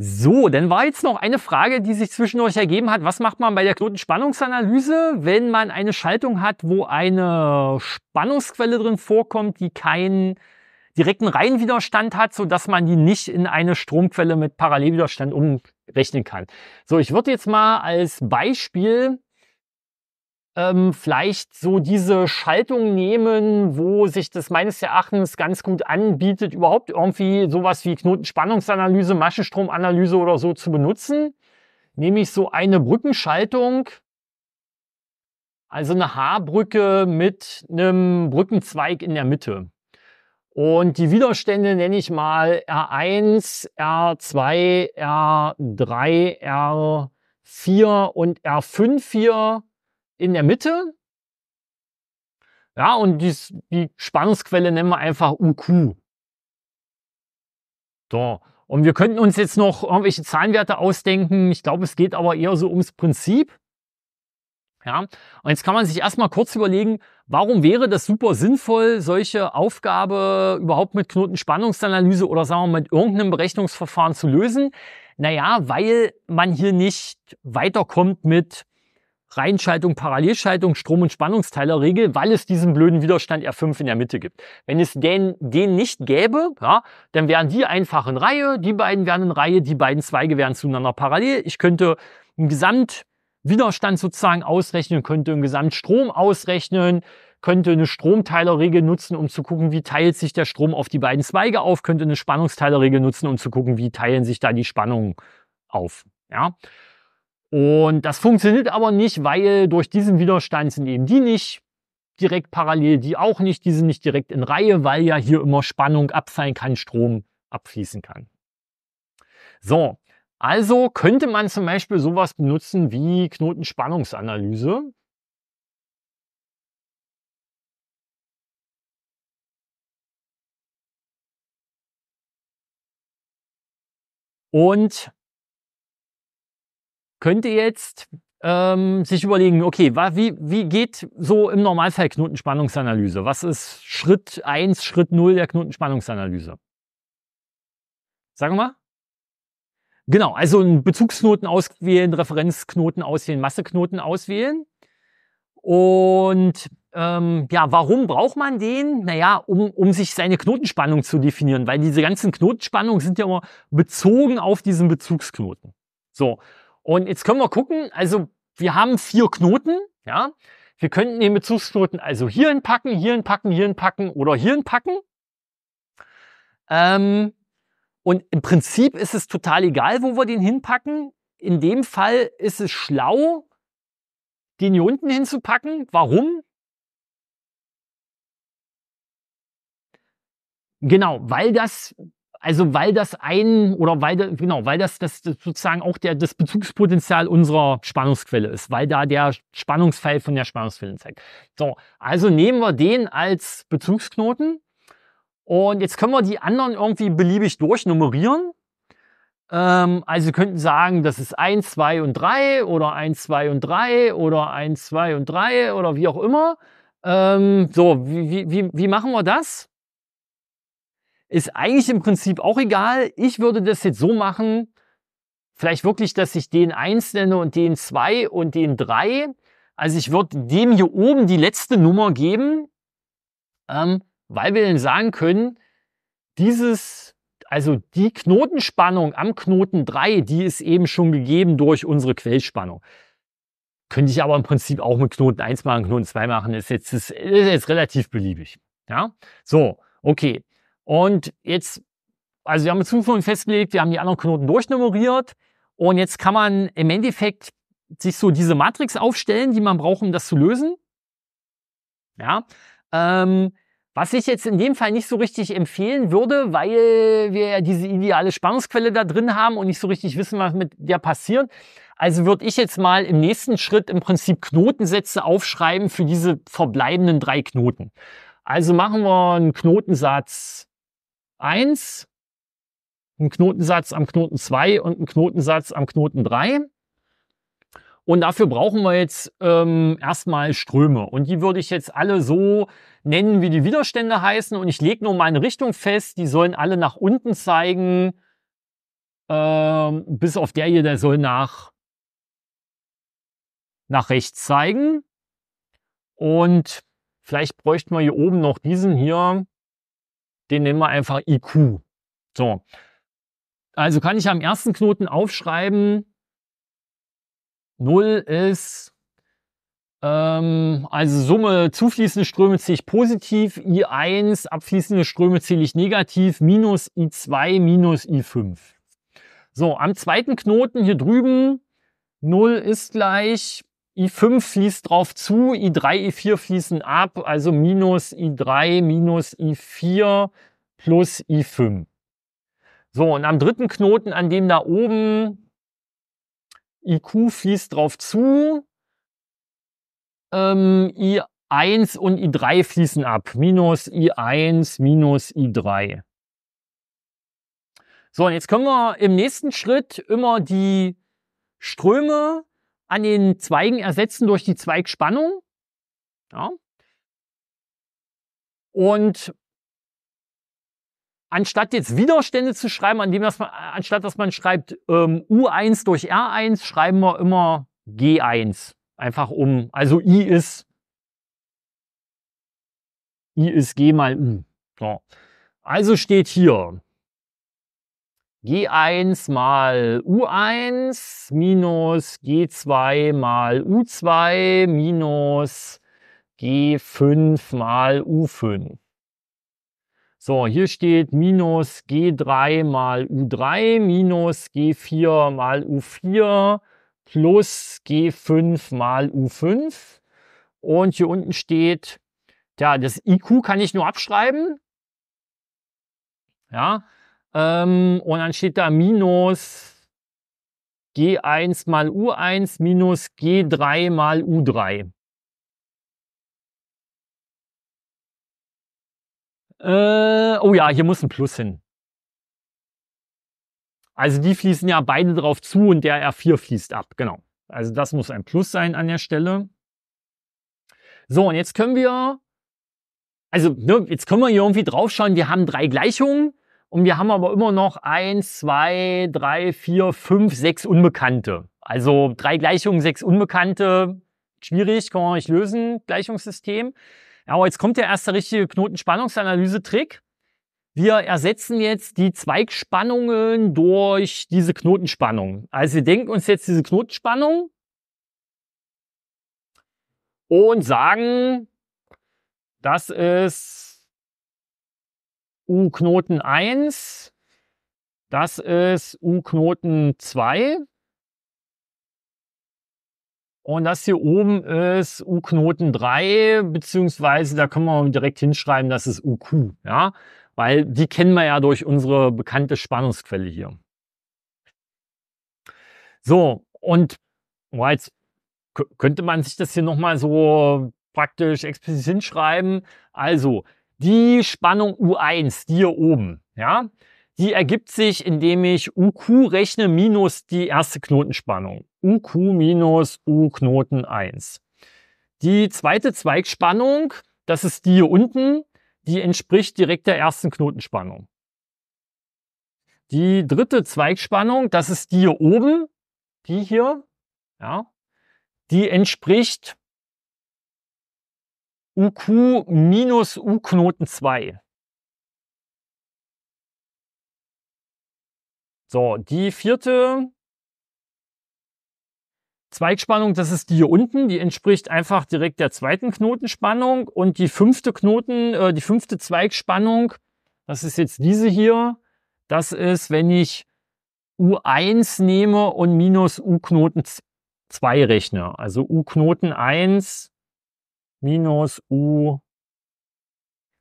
So, dann war jetzt noch eine Frage, die sich zwischen euch ergeben hat. Was macht man bei der Knotenspannungsanalyse, wenn man eine Schaltung hat, wo eine Spannungsquelle drin vorkommt, die keinen direkten Reihenwiderstand hat, sodass man die nicht in eine Stromquelle mit Parallelwiderstand umrechnen kann? So, ich würde jetzt mal als Beispiel ähm, vielleicht so diese Schaltung nehmen, wo sich das meines Erachtens ganz gut anbietet, überhaupt irgendwie sowas wie Knotenspannungsanalyse, Maschenstromanalyse oder so zu benutzen. Nämlich so eine Brückenschaltung, also eine H-Brücke mit einem Brückenzweig in der Mitte. Und die Widerstände nenne ich mal R1, R2, R3, R4 und R5 hier in der Mitte. Ja, und dies, die Spannungsquelle nennen wir einfach UQ. So. Und wir könnten uns jetzt noch irgendwelche Zahlenwerte ausdenken. Ich glaube, es geht aber eher so ums Prinzip. Ja. Und jetzt kann man sich erstmal kurz überlegen, warum wäre das super sinnvoll, solche Aufgabe überhaupt mit Knotenspannungsanalyse oder sagen wir mit irgendeinem Berechnungsverfahren zu lösen? Naja, weil man hier nicht weiterkommt mit Reihenschaltung, Parallelschaltung, Strom- und Spannungsteilerregel, weil es diesen blöden Widerstand R5 in der Mitte gibt. Wenn es den, den nicht gäbe, ja, dann wären die einfach in Reihe, die beiden wären in Reihe, die beiden Zweige wären zueinander parallel. Ich könnte einen Gesamtwiderstand sozusagen ausrechnen, könnte einen Gesamtstrom ausrechnen, könnte eine Stromteilerregel nutzen, um zu gucken, wie teilt sich der Strom auf die beiden Zweige auf, könnte eine Spannungsteilerregel nutzen, um zu gucken, wie teilen sich da die Spannungen auf. Ja. Und das funktioniert aber nicht, weil durch diesen Widerstand sind eben die nicht direkt parallel, die auch nicht, die sind nicht direkt in Reihe, weil ja hier immer Spannung abfallen kann, Strom abfließen kann. So, also könnte man zum Beispiel sowas benutzen wie Knotenspannungsanalyse. Und könnte jetzt ähm, sich überlegen, okay, wie, wie geht so im Normalfall Knotenspannungsanalyse? Was ist Schritt 1, Schritt 0 der Knotenspannungsanalyse? Sagen wir mal. Genau, also einen Bezugsknoten auswählen, Referenzknoten auswählen, Masseknoten auswählen. Und ähm, ja, warum braucht man den? Naja, um, um sich seine Knotenspannung zu definieren, weil diese ganzen Knotenspannungen sind ja immer bezogen auf diesen Bezugsknoten. So, und jetzt können wir gucken, also wir haben vier Knoten, ja. Wir könnten den Bezugsknoten also hier hinpacken, hier hinpacken, hier hinpacken oder hier hinpacken. Ähm, und im Prinzip ist es total egal, wo wir den hinpacken. In dem Fall ist es schlau, den hier unten hinzupacken. Warum? Genau, weil das also weil das ein oder weil genau, weil das, das, das sozusagen auch der, das Bezugspotenzial unserer Spannungsquelle ist, weil da der Spannungsfall von der Spannungsquelle zeigt. So, also nehmen wir den als Bezugsknoten und jetzt können wir die anderen irgendwie beliebig durchnummerieren. Ähm, also wir könnten sagen, das ist 1, 2 und 3 oder 1, 2 und 3 oder 1, 2 und 3 oder wie auch immer. Ähm, so, wie, wie, wie machen wir das? Ist eigentlich im Prinzip auch egal. Ich würde das jetzt so machen, vielleicht wirklich, dass ich den 1 nenne und den 2 und den 3. Also ich würde dem hier oben die letzte Nummer geben, ähm, weil wir dann sagen können, dieses, also die Knotenspannung am Knoten 3, die ist eben schon gegeben durch unsere Quellspannung. Könnte ich aber im Prinzip auch mit Knoten 1 machen, Knoten 2 machen, ist jetzt, ist, ist jetzt relativ beliebig. Ja, so, okay. Und jetzt, also wir haben uns Zuführung festgelegt, wir haben die anderen Knoten durchnummeriert und jetzt kann man im Endeffekt sich so diese Matrix aufstellen, die man braucht, um das zu lösen. Ja, ähm, was ich jetzt in dem Fall nicht so richtig empfehlen würde, weil wir ja diese ideale Spannungsquelle da drin haben und nicht so richtig wissen, was mit der passiert. Also würde ich jetzt mal im nächsten Schritt im Prinzip Knotensätze aufschreiben für diese verbleibenden drei Knoten. Also machen wir einen Knotensatz 1, einen Knotensatz am Knoten 2 und einen Knotensatz am Knoten 3. Und dafür brauchen wir jetzt ähm, erstmal Ströme. Und die würde ich jetzt alle so nennen, wie die Widerstände heißen. Und ich lege nur meine Richtung fest. Die sollen alle nach unten zeigen. Ähm, bis auf der hier, der soll nach, nach rechts zeigen. Und vielleicht bräuchten wir hier oben noch diesen hier. Den nennen wir einfach IQ. So. Also kann ich am ersten Knoten aufschreiben, 0 ist, ähm, also Summe zufließende Ströme zähle ich positiv, I1 abfließende Ströme zähle ich negativ, minus I2 minus I5. So, am zweiten Knoten hier drüben, 0 ist gleich i5 fließt drauf zu, i3, i4 fließen ab, also minus i3, minus i4 plus i5. So, und am dritten Knoten, an dem da oben IQ fließt drauf zu, ähm, i1 und i3 fließen ab. Minus i1, minus i3. So, und jetzt können wir im nächsten Schritt immer die Ströme an den Zweigen ersetzen durch die Zweigspannung. Ja. Und anstatt jetzt Widerstände zu schreiben, an dem dass man, äh, anstatt dass man schreibt ähm, U1 durch R1, schreiben wir immer G1. Einfach um, also I ist I ist G mal U. Ja. Also steht hier G1 mal U1 minus G2 mal U2 minus G5 mal U5. So, hier steht minus G3 mal U3 minus G4 mal U4 plus G5 mal U5. Und hier unten steht, ja, das IQ kann ich nur abschreiben. Ja, ähm, und dann steht da minus G1 mal U1 minus G3 mal U3. Äh, oh ja, hier muss ein Plus hin. Also die fließen ja beide drauf zu und der R4 fließt ab, genau. Also das muss ein Plus sein an der Stelle. So, und jetzt können wir, also ne, jetzt können wir hier irgendwie draufschauen. Wir haben drei Gleichungen. Und wir haben aber immer noch eins, zwei, drei, vier, fünf, sechs Unbekannte. Also drei Gleichungen, sechs Unbekannte. Schwierig, kann man nicht lösen, Gleichungssystem. Ja, Aber jetzt kommt der erste richtige Knotenspannungsanalyse-Trick. Wir ersetzen jetzt die Zweigspannungen durch diese Knotenspannung. Also wir denken uns jetzt diese Knotenspannung und sagen, das ist U-Knoten 1, das ist U-Knoten 2. Und das hier oben ist U-Knoten 3, beziehungsweise da können wir direkt hinschreiben, das ist UQ, ja, weil die kennen wir ja durch unsere bekannte Spannungsquelle hier. So, und oh, jetzt könnte man sich das hier nochmal so praktisch explizit hinschreiben. Also, die Spannung U1, die hier oben, ja, die ergibt sich, indem ich UQ rechne minus die erste Knotenspannung. UQ minus U Knoten 1. Die zweite Zweigspannung, das ist die hier unten, die entspricht direkt der ersten Knotenspannung. Die dritte Zweigspannung, das ist die hier oben, die hier, ja, die entspricht UQ minus U-Knoten 2. So, die vierte Zweigspannung, das ist die hier unten, die entspricht einfach direkt der zweiten Knotenspannung und die fünfte Knoten, äh, die fünfte Zweigspannung, das ist jetzt diese hier, das ist, wenn ich U1 nehme und minus U-Knoten 2 rechne, also U-Knoten 1 minus U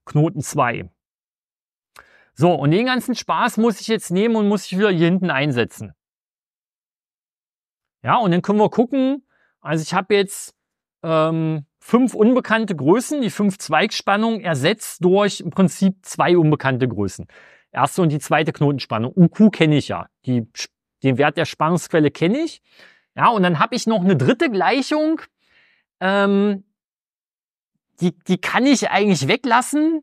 Knoten 2. So, und den ganzen Spaß muss ich jetzt nehmen und muss ich wieder hier hinten einsetzen. Ja, und dann können wir gucken, also ich habe jetzt ähm, fünf unbekannte Größen, die fünf Zweigspannungen ersetzt durch im Prinzip zwei unbekannte Größen. Erste und die zweite Knotenspannung. UQ kenne ich ja. Die, den Wert der Spannungsquelle kenne ich. Ja, und dann habe ich noch eine dritte Gleichung, ähm, die, die kann ich eigentlich weglassen.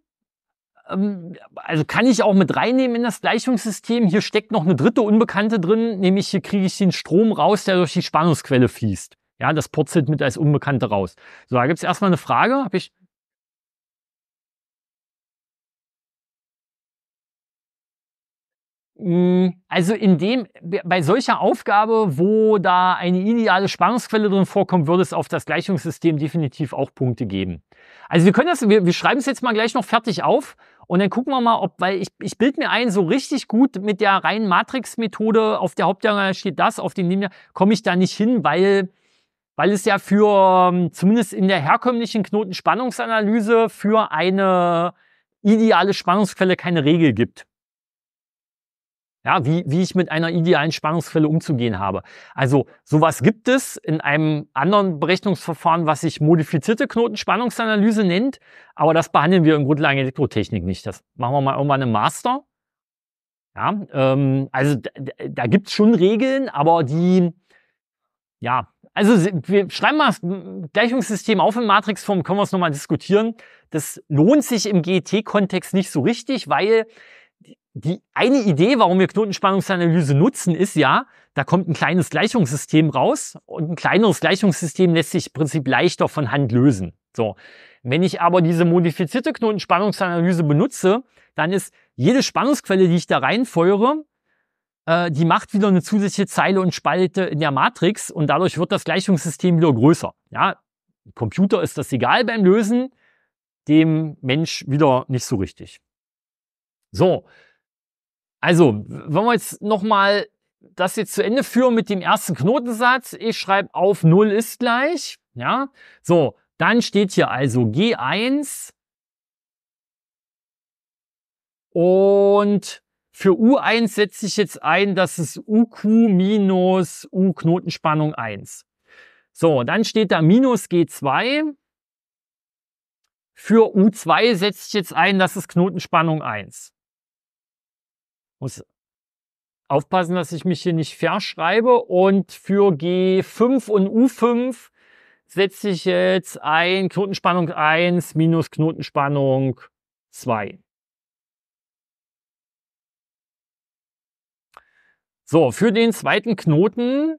Ähm, also kann ich auch mit reinnehmen in das Gleichungssystem. Hier steckt noch eine dritte Unbekannte drin, nämlich hier kriege ich den Strom raus, der durch die Spannungsquelle fließt. Ja, das purzelt mit als Unbekannte raus. So, da gibt's erstmal eine Frage. Habe ich Mm, also in dem, bei solcher Aufgabe, wo da eine ideale Spannungsquelle drin vorkommt, würde es auf das Gleichungssystem definitiv auch Punkte geben. Also wir können das, wir, wir schreiben es jetzt mal gleich noch fertig auf und dann gucken wir mal, ob, weil ich, ich bild mir ein, so richtig gut mit der reinen Matrix-Methode, auf der Hauptdiagonale steht das, auf dem Nebenjahr komme ich da nicht hin, weil, weil es ja für, ähm, zumindest in der herkömmlichen Knotenspannungsanalyse, für eine ideale Spannungsquelle keine Regel gibt. Ja, wie, wie ich mit einer idealen Spannungsquelle umzugehen habe. Also sowas gibt es in einem anderen Berechnungsverfahren, was sich modifizierte Knotenspannungsanalyse nennt, aber das behandeln wir in Grundlagen Elektrotechnik nicht. Das machen wir mal irgendwann im Master. Ja, ähm, also da, da gibt's schon Regeln, aber die, ja, also wir schreiben mal das Gleichungssystem auf in Matrixform, können wir es nochmal diskutieren. Das lohnt sich im get kontext nicht so richtig, weil die eine Idee, warum wir Knotenspannungsanalyse nutzen, ist ja, da kommt ein kleines Gleichungssystem raus und ein kleineres Gleichungssystem lässt sich im Prinzip leichter von Hand lösen. So. Wenn ich aber diese modifizierte Knotenspannungsanalyse benutze, dann ist jede Spannungsquelle, die ich da reinfeuere, äh, die macht wieder eine zusätzliche Zeile und Spalte in der Matrix und dadurch wird das Gleichungssystem wieder größer. Ja, Computer ist das egal beim Lösen, dem Mensch wieder nicht so richtig. So, also, wollen wir jetzt nochmal das jetzt zu Ende führen mit dem ersten Knotensatz. Ich schreibe auf 0 ist gleich. Ja, so, dann steht hier also G1 und für U1 setze ich jetzt ein, das ist UQ minus U-Knotenspannung 1. So, dann steht da minus G2. Für U2 setze ich jetzt ein, das ist Knotenspannung 1 muss aufpassen, dass ich mich hier nicht verschreibe. Und für G5 und U5 setze ich jetzt ein Knotenspannung 1 minus Knotenspannung 2. So, für den zweiten Knoten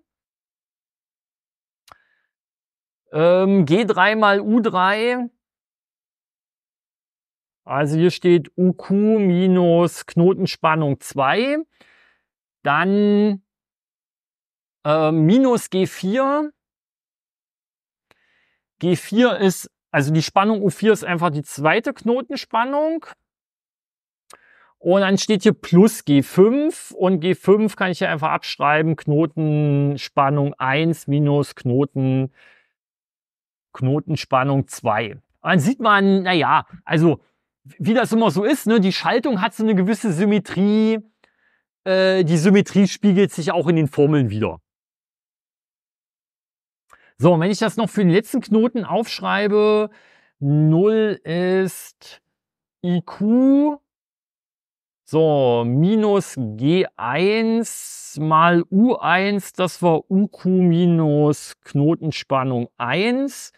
ähm, G3 mal U3 also hier steht UQ minus Knotenspannung 2, dann äh, minus G4. G4 ist, also die Spannung U4 ist einfach die zweite Knotenspannung. Und dann steht hier plus G5 und G5 kann ich hier einfach abschreiben. Knotenspannung 1 minus Knoten, Knotenspannung 2. Und dann sieht man, naja, also wie das immer so ist, ne, die Schaltung hat so eine gewisse Symmetrie. Äh, die Symmetrie spiegelt sich auch in den Formeln wieder. So, und wenn ich das noch für den letzten Knoten aufschreibe, 0 ist IQ, so, minus G1 mal U1, das war UQ minus Knotenspannung 1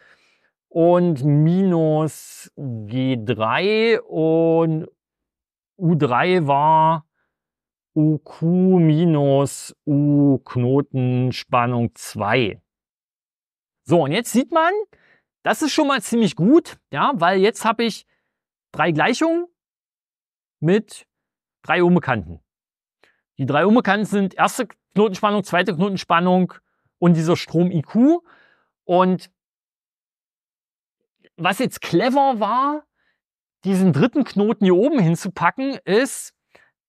und minus G3 und U3 war UQ minus U Knotenspannung 2. So, und jetzt sieht man, das ist schon mal ziemlich gut, ja, weil jetzt habe ich drei Gleichungen mit drei Unbekannten. Die drei Unbekannten sind erste Knotenspannung, zweite Knotenspannung und dieser Strom IQ. Und was jetzt clever war, diesen dritten Knoten hier oben hinzupacken, ist,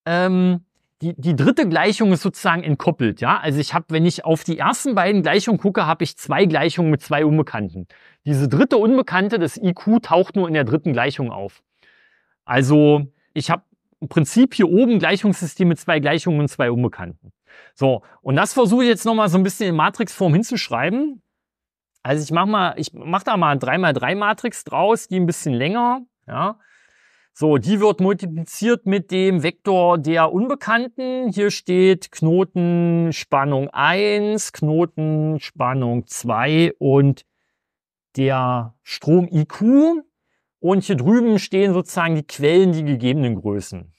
ähm, die, die dritte Gleichung ist sozusagen entkoppelt. Ja? Also ich habe, wenn ich auf die ersten beiden Gleichungen gucke, habe ich zwei Gleichungen mit zwei Unbekannten. Diese dritte Unbekannte, das IQ, taucht nur in der dritten Gleichung auf. Also ich habe im Prinzip hier oben Gleichungssysteme, zwei Gleichungen und zwei Unbekannten. So, und das versuche ich jetzt nochmal so ein bisschen in Matrixform hinzuschreiben. Also ich mache mal, ich mache da mal eine 3x3-Matrix draus, die ein bisschen länger, ja. So, die wird multipliziert mit dem Vektor der Unbekannten. Hier steht Knotenspannung 1, Knotenspannung 2 und der Strom IQ. Und hier drüben stehen sozusagen die Quellen, die gegebenen Größen.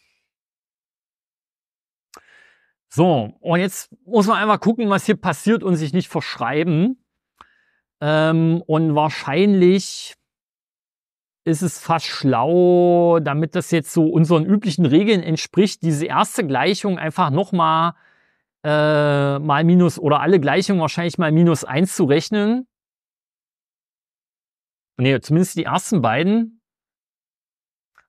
So, und jetzt muss man einfach gucken, was hier passiert und sich nicht verschreiben. Ähm, und wahrscheinlich ist es fast schlau, damit das jetzt so unseren üblichen Regeln entspricht, diese erste Gleichung einfach nochmal äh, mal minus oder alle Gleichungen wahrscheinlich mal minus 1 zu rechnen. Ne, zumindest die ersten beiden.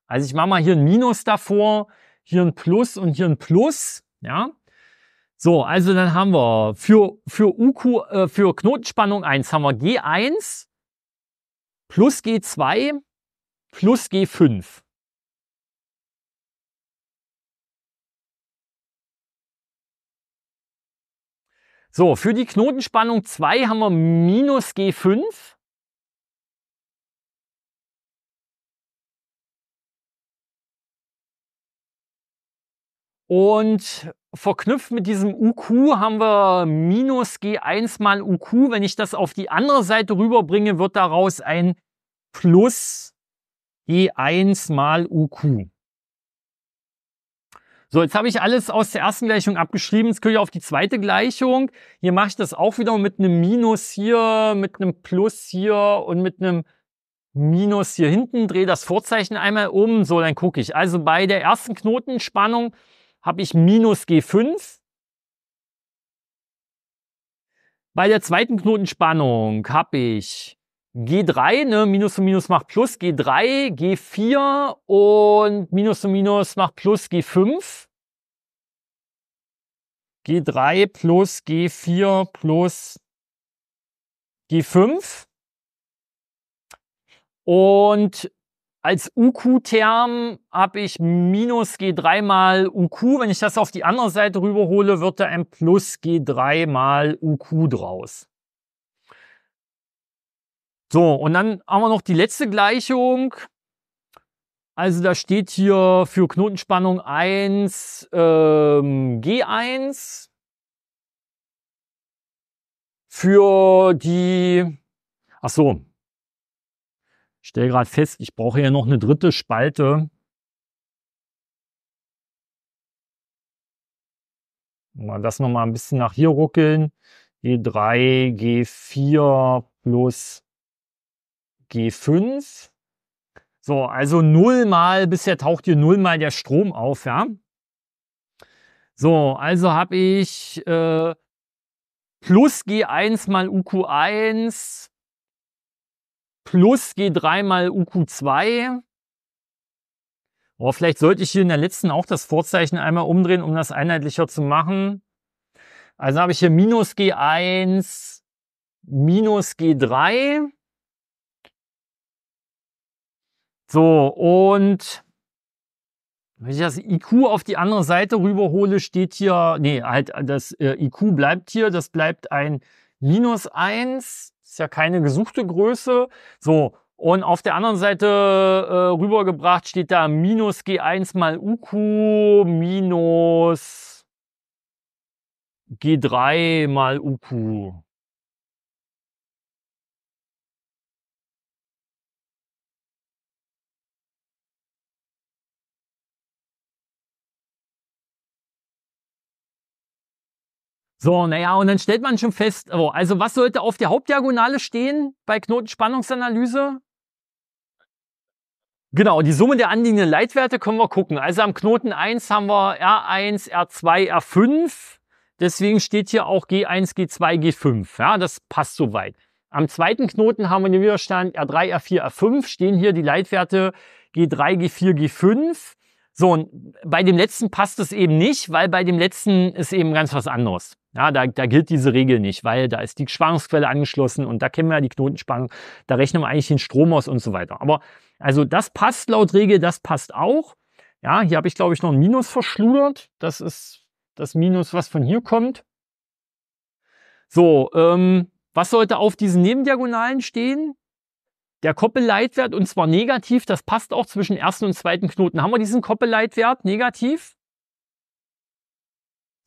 Also ich mache mal hier ein Minus davor, hier ein Plus und hier ein Plus. Ja. So, also dann haben wir für, für UQ, äh, für Knotenspannung 1 haben wir G1 plus G2 plus G5. So, für die Knotenspannung 2 haben wir minus G5 Und verknüpft mit diesem UQ haben wir minus G1 mal UQ. Wenn ich das auf die andere Seite rüberbringe, wird daraus ein plus G1 mal UQ. So, jetzt habe ich alles aus der ersten Gleichung abgeschrieben. Jetzt gehe ich auf die zweite Gleichung. Hier mache ich das auch wieder mit einem Minus hier, mit einem Plus hier und mit einem Minus hier hinten. Drehe das Vorzeichen einmal um. So, dann gucke ich. Also bei der ersten Knotenspannung habe ich minus G5. Bei der zweiten Knotenspannung habe ich G3, ne? Minus zu Minus macht Plus, G3, G4 und Minus zu Minus macht Plus, G5. G3 plus G4 plus G5. Und als UQ-Term habe ich minus G3 mal UQ. Wenn ich das auf die andere Seite rüberhole, wird da ein plus G3 mal UQ draus. So, und dann haben wir noch die letzte Gleichung. Also da steht hier für Knotenspannung 1 ähm, G1. Für die, ach so, ich stelle gerade fest, ich brauche ja noch eine dritte Spalte. Mal das nochmal ein bisschen nach hier ruckeln. G3, G4 plus G5. So, also nullmal, bisher taucht hier nullmal der Strom auf, ja. So, also habe ich äh, plus G1 mal UQ1 plus G3 mal UQ2. Oh, vielleicht sollte ich hier in der letzten auch das Vorzeichen einmal umdrehen, um das einheitlicher zu machen. Also habe ich hier minus G1, minus G3. So, und wenn ich das IQ auf die andere Seite rüberhole, steht hier, nee, halt, das äh, IQ bleibt hier, das bleibt ein minus 1. Ist ja keine gesuchte Größe. So, und auf der anderen Seite äh, rübergebracht steht da minus G1 mal UQ minus G3 mal UQ. So, naja, und dann stellt man schon fest, oh, also was sollte auf der Hauptdiagonale stehen bei Knotenspannungsanalyse? Genau, die Summe der anliegenden Leitwerte können wir gucken. Also am Knoten 1 haben wir R1, R2, R5. Deswegen steht hier auch G1, G2, G5. Ja, das passt soweit. Am zweiten Knoten haben wir den Widerstand R3, R4, R5. Stehen hier die Leitwerte G3, G4, G5. So, und bei dem letzten passt es eben nicht, weil bei dem letzten ist eben ganz was anderes. Ja, da, da gilt diese Regel nicht, weil da ist die Spannungsquelle angeschlossen und da kennen wir ja die Knotenspannung, da rechnen wir eigentlich den Strom aus und so weiter. Aber also das passt laut Regel, das passt auch. Ja, hier habe ich glaube ich noch ein Minus verschludert. Das ist das Minus, was von hier kommt. So, ähm, was sollte auf diesen Nebendiagonalen stehen? Der Koppelleitwert und zwar negativ, das passt auch zwischen ersten und zweiten Knoten. Haben wir diesen Koppelleitwert negativ?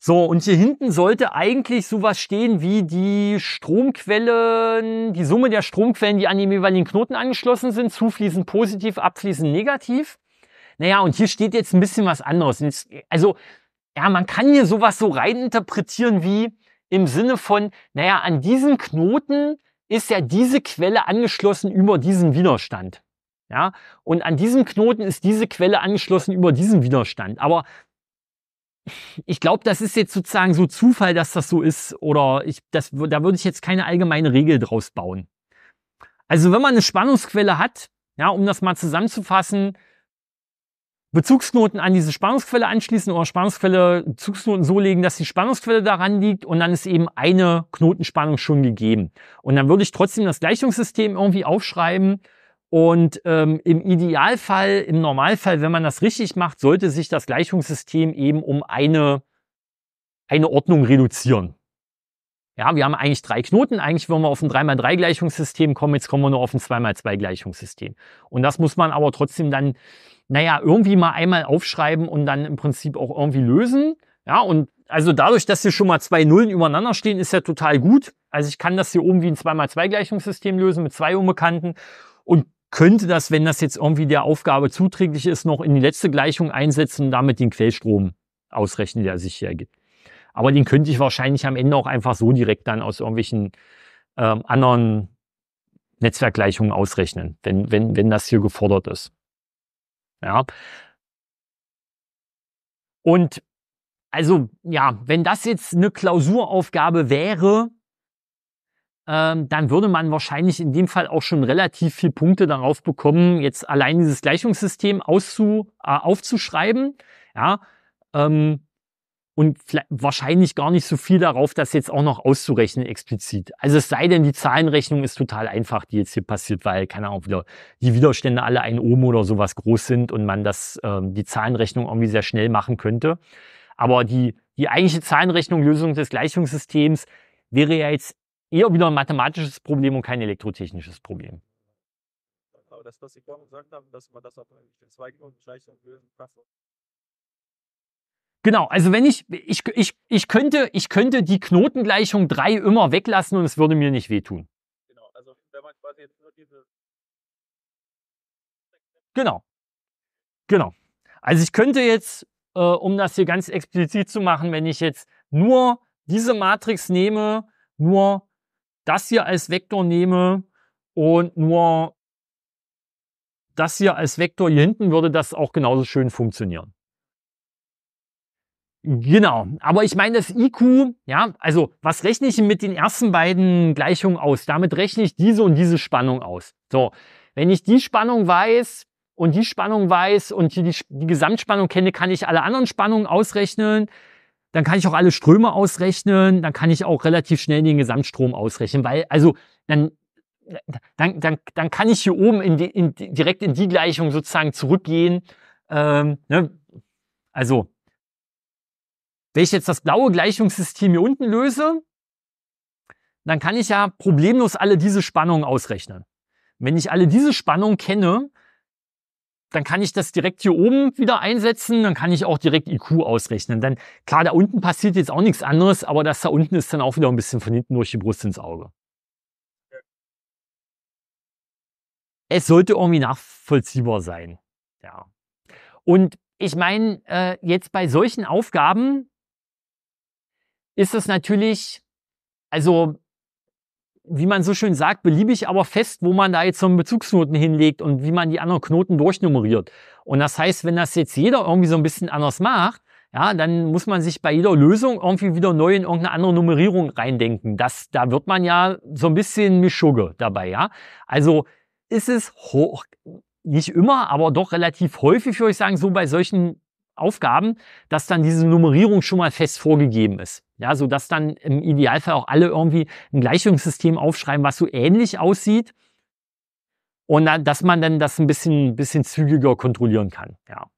So, und hier hinten sollte eigentlich sowas stehen wie die Stromquellen, die Summe der Stromquellen, die an den jeweiligen Knoten angeschlossen sind, zufließen positiv, abfließen negativ. Naja, und hier steht jetzt ein bisschen was anderes. also, ja, man kann hier sowas so rein interpretieren wie im Sinne von, naja, an diesen Knoten ist ja diese Quelle angeschlossen über diesen Widerstand. Ja, und an diesem Knoten ist diese Quelle angeschlossen über diesen Widerstand. Aber ich glaube, das ist jetzt sozusagen so Zufall, dass das so ist. Oder ich, das, da würde ich jetzt keine allgemeine Regel draus bauen. Also wenn man eine Spannungsquelle hat, ja, um das mal zusammenzufassen, Bezugsknoten an diese Spannungsquelle anschließen oder Spannungsquelle, Bezugsknoten so legen, dass die Spannungsquelle daran liegt und dann ist eben eine Knotenspannung schon gegeben. Und dann würde ich trotzdem das Gleichungssystem irgendwie aufschreiben und ähm, im Idealfall, im Normalfall, wenn man das richtig macht, sollte sich das Gleichungssystem eben um eine, eine Ordnung reduzieren. Ja, wir haben eigentlich drei Knoten. Eigentlich wollen wir auf ein 3x3-Gleichungssystem kommen. Jetzt kommen wir nur auf ein 2x2-Gleichungssystem. Und das muss man aber trotzdem dann, naja, irgendwie mal einmal aufschreiben und dann im Prinzip auch irgendwie lösen. Ja, und also dadurch, dass hier schon mal zwei Nullen übereinander stehen, ist ja total gut. Also ich kann das hier oben wie ein 2x2-Gleichungssystem lösen mit zwei Unbekannten und könnte das, wenn das jetzt irgendwie der Aufgabe zuträglich ist, noch in die letzte Gleichung einsetzen und damit den Quellstrom ausrechnen, der sich hier ergibt. Aber den könnte ich wahrscheinlich am Ende auch einfach so direkt dann aus irgendwelchen ähm, anderen Netzwerkgleichungen ausrechnen, wenn, wenn, wenn das hier gefordert ist. Ja. Und also, ja, wenn das jetzt eine Klausuraufgabe wäre, ähm, dann würde man wahrscheinlich in dem Fall auch schon relativ viele Punkte darauf bekommen, jetzt allein dieses Gleichungssystem auszu, äh, aufzuschreiben. Ja, ähm, und wahrscheinlich gar nicht so viel darauf, das jetzt auch noch auszurechnen explizit. Also es sei denn, die Zahlenrechnung ist total einfach, die jetzt hier passiert, weil, keine Ahnung, wieder die Widerstände alle ein Ohm oder sowas groß sind und man das, ähm, die Zahlenrechnung irgendwie sehr schnell machen könnte. Aber die, die eigentliche Zahlenrechnung, Lösung des Gleichungssystems wäre ja jetzt eher wieder ein mathematisches Problem und kein elektrotechnisches Problem. Aber genau das, was Sie vorhin gesagt haben, dass man das auf zwei gleichen Genau, also wenn ich, ich, ich, ich, könnte, ich könnte die Knotengleichung 3 immer weglassen und es würde mir nicht wehtun. Genau, also wenn man quasi jetzt nur diese. Genau. Genau. Also ich könnte jetzt, äh, um das hier ganz explizit zu machen, wenn ich jetzt nur diese Matrix nehme, nur das hier als Vektor nehme und nur das hier als Vektor hier hinten, würde das auch genauso schön funktionieren. Genau, aber ich meine das IQ, ja, also was rechne ich mit den ersten beiden Gleichungen aus? Damit rechne ich diese und diese Spannung aus. So, wenn ich die Spannung weiß und die Spannung weiß und hier die, die Gesamtspannung kenne, kann ich alle anderen Spannungen ausrechnen dann kann ich auch alle Ströme ausrechnen, dann kann ich auch relativ schnell den Gesamtstrom ausrechnen, weil also dann dann, dann, dann kann ich hier oben in die, in, direkt in die Gleichung sozusagen zurückgehen. Ähm, ne? Also, wenn ich jetzt das blaue Gleichungssystem hier unten löse, dann kann ich ja problemlos alle diese Spannungen ausrechnen. Wenn ich alle diese Spannungen kenne, dann kann ich das direkt hier oben wieder einsetzen, dann kann ich auch direkt IQ ausrechnen. Dann klar, da unten passiert jetzt auch nichts anderes, aber das da unten ist dann auch wieder ein bisschen von hinten durch die Brust ins Auge. Es sollte irgendwie nachvollziehbar sein. Ja. Und ich meine, äh, jetzt bei solchen Aufgaben ist es natürlich, also wie man so schön sagt, beliebig, aber fest, wo man da jetzt so einen Bezugsknoten hinlegt und wie man die anderen Knoten durchnummeriert. Und das heißt, wenn das jetzt jeder irgendwie so ein bisschen anders macht, ja, dann muss man sich bei jeder Lösung irgendwie wieder neu in irgendeine andere Nummerierung reindenken. Das, da wird man ja so ein bisschen Mischugge dabei, ja. Also ist es hoch, nicht immer, aber doch relativ häufig, würde ich sagen, so bei solchen Aufgaben, dass dann diese Nummerierung schon mal fest vorgegeben ist. Ja, so dass dann im Idealfall auch alle irgendwie ein Gleichungssystem aufschreiben, was so ähnlich aussieht. Und dann, dass man dann das ein bisschen, bisschen zügiger kontrollieren kann. Ja.